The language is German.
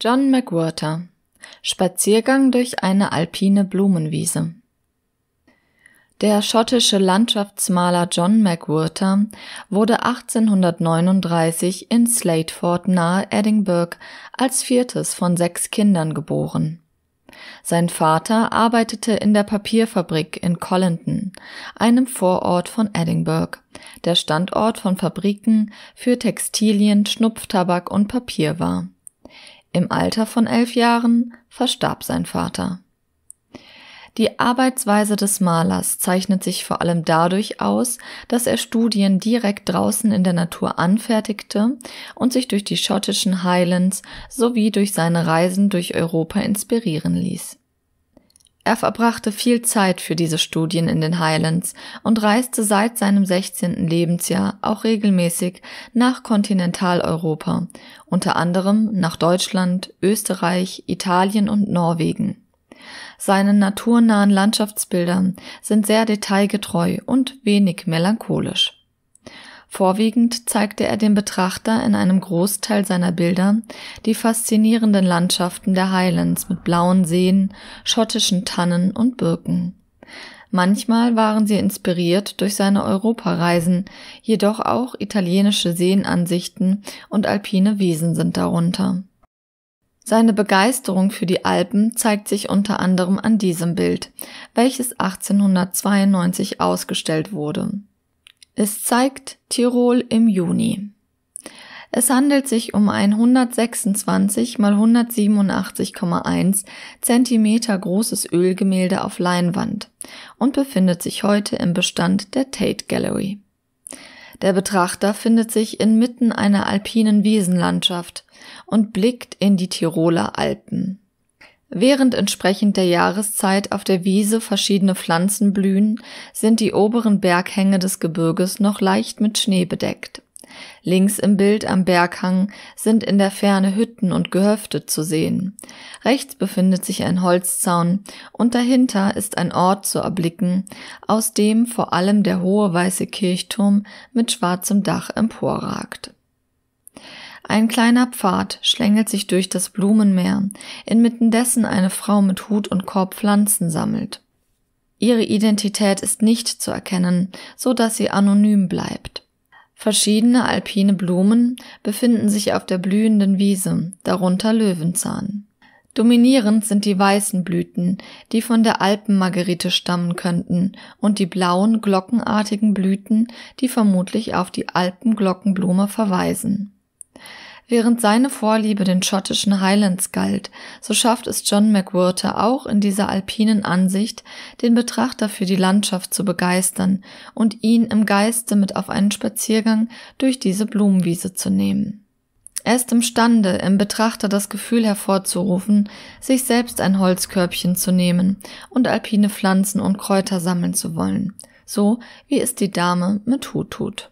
John McWhirter Spaziergang durch eine alpine Blumenwiese Der schottische Landschaftsmaler John McWhirter wurde 1839 in Slateford nahe Edinburgh als viertes von sechs Kindern geboren. Sein Vater arbeitete in der Papierfabrik in Colinton, einem Vorort von Edinburgh, der Standort von Fabriken für Textilien, Schnupftabak und Papier war im Alter von elf Jahren verstarb sein Vater. Die Arbeitsweise des Malers zeichnet sich vor allem dadurch aus, dass er Studien direkt draußen in der Natur anfertigte und sich durch die schottischen Highlands sowie durch seine Reisen durch Europa inspirieren ließ er verbrachte viel Zeit für diese Studien in den Highlands und reiste seit seinem 16. Lebensjahr auch regelmäßig nach Kontinentaleuropa, unter anderem nach Deutschland, Österreich, Italien und Norwegen. Seine naturnahen Landschaftsbilder sind sehr detailgetreu und wenig melancholisch. Vorwiegend zeigte er dem Betrachter in einem Großteil seiner Bilder die faszinierenden Landschaften der Highlands mit blauen Seen, schottischen Tannen und Birken. Manchmal waren sie inspiriert durch seine Europareisen, jedoch auch italienische Seenansichten und alpine Wiesen sind darunter. Seine Begeisterung für die Alpen zeigt sich unter anderem an diesem Bild, welches 1892 ausgestellt wurde. Es zeigt Tirol im Juni. Es handelt sich um ein 126 x 187,1 cm großes Ölgemälde auf Leinwand und befindet sich heute im Bestand der Tate Gallery. Der Betrachter findet sich inmitten einer alpinen Wiesenlandschaft und blickt in die Tiroler Alpen. Während entsprechend der Jahreszeit auf der Wiese verschiedene Pflanzen blühen, sind die oberen Berghänge des Gebirges noch leicht mit Schnee bedeckt. Links im Bild am Berghang sind in der Ferne Hütten und Gehöfte zu sehen. Rechts befindet sich ein Holzzaun und dahinter ist ein Ort zu erblicken, aus dem vor allem der hohe weiße Kirchturm mit schwarzem Dach emporragt. Ein kleiner Pfad schlängelt sich durch das Blumenmeer, inmitten dessen eine Frau mit Hut und Korb Pflanzen sammelt. Ihre Identität ist nicht zu erkennen, so dass sie anonym bleibt. Verschiedene alpine Blumen befinden sich auf der blühenden Wiese, darunter Löwenzahn. Dominierend sind die weißen Blüten, die von der Alpenmargerite stammen könnten, und die blauen, glockenartigen Blüten, die vermutlich auf die Alpenglockenblume verweisen. Während seine Vorliebe den schottischen Highlands galt, so schafft es John McWhirter auch in dieser alpinen Ansicht, den Betrachter für die Landschaft zu begeistern und ihn im Geiste mit auf einen Spaziergang durch diese Blumenwiese zu nehmen. Er ist imstande, im Betrachter das Gefühl hervorzurufen, sich selbst ein Holzkörbchen zu nehmen und alpine Pflanzen und Kräuter sammeln zu wollen, so wie es die Dame mit Hut tut.